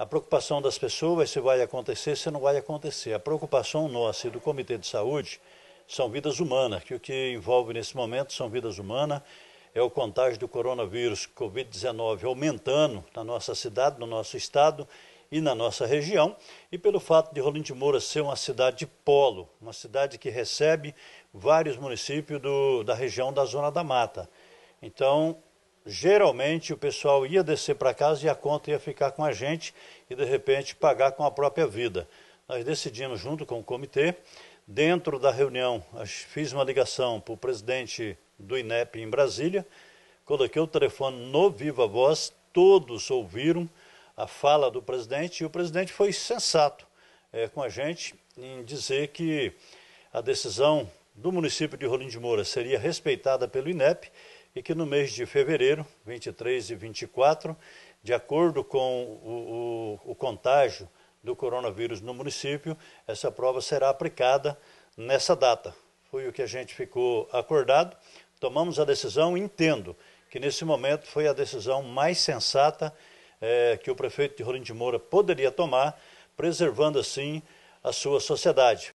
A preocupação das pessoas é se vai acontecer, se não vai acontecer. A preocupação nossa e do Comitê de Saúde são vidas humanas, que o que envolve nesse momento são vidas humanas, é o contágio do coronavírus Covid-19 aumentando na nossa cidade, no nosso estado e na nossa região, e pelo fato de Rolim de Moura ser uma cidade de polo, uma cidade que recebe vários municípios do, da região da Zona da Mata. Então, geralmente o pessoal ia descer para casa e a conta ia ficar com a gente e de repente pagar com a própria vida. Nós decidimos junto com o comitê, dentro da reunião, fiz uma ligação para o presidente do INEP em Brasília, coloquei o telefone no Viva Voz, todos ouviram a fala do presidente e o presidente foi sensato é, com a gente em dizer que a decisão do município de Rolim de Moura seria respeitada pelo INEP e que no mês de fevereiro, 23 e 24, de acordo com o, o, o contágio do coronavírus no município, essa prova será aplicada nessa data. Foi o que a gente ficou acordado. Tomamos a decisão, entendo que nesse momento foi a decisão mais sensata eh, que o prefeito de Rolim de Moura poderia tomar, preservando assim a sua sociedade.